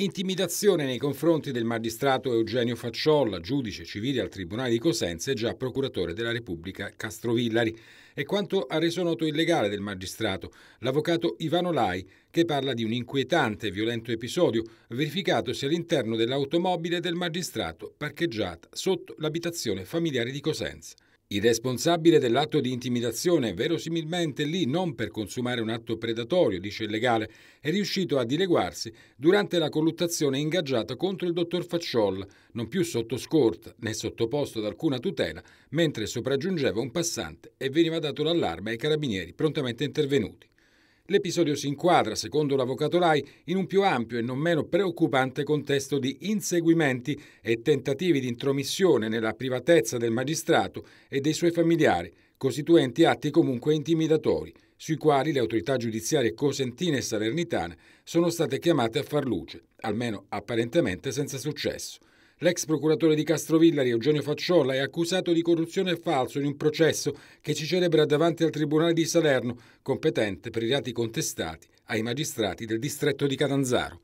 Intimidazione nei confronti del magistrato Eugenio Facciolla, giudice civile al Tribunale di Cosenza e già procuratore della Repubblica Castrovillari. E quanto ha reso noto il legale del magistrato, l'avvocato Ivano Lai, che parla di un inquietante e violento episodio verificatosi all'interno dell'automobile del magistrato parcheggiata sotto l'abitazione familiare di Cosenza. Il responsabile dell'atto di intimidazione, verosimilmente lì non per consumare un atto predatorio, dice il legale, è riuscito a dileguarsi durante la colluttazione ingaggiata contro il dottor Facciol, non più sotto scorta né sottoposto ad alcuna tutela, mentre sopraggiungeva un passante e veniva dato l'allarme ai carabinieri prontamente intervenuti. L'episodio si inquadra, secondo l'avvocato Rai, in un più ampio e non meno preoccupante contesto di inseguimenti e tentativi di intromissione nella privatezza del magistrato e dei suoi familiari, costituenti atti comunque intimidatori, sui quali le autorità giudiziarie cosentine e salernitane sono state chiamate a far luce, almeno apparentemente senza successo. L'ex procuratore di Castrovillari, Eugenio Facciolla, è accusato di corruzione e falso in un processo che si celebra davanti al Tribunale di Salerno, competente per i reati contestati ai magistrati del distretto di Catanzaro.